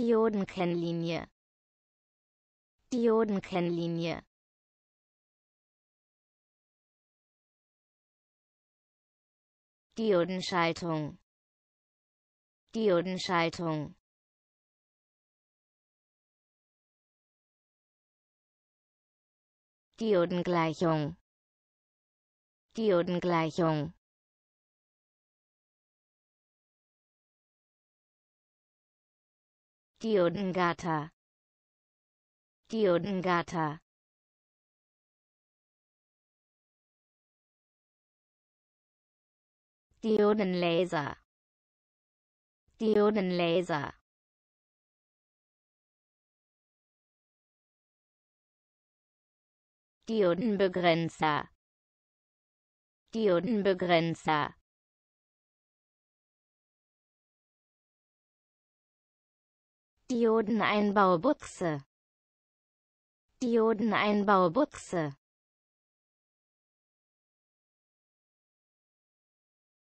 Diodenkennlinie Diodenkennlinie Diodenschaltung Diodenschaltung Diodengleichung Diodengleichung Diodengatter Diodengatter Diodenlaser Diodenlaser Diodenbegrenzer Diodenbegrenzer Diodeneinbaubuchse Diodeneinbaubuchse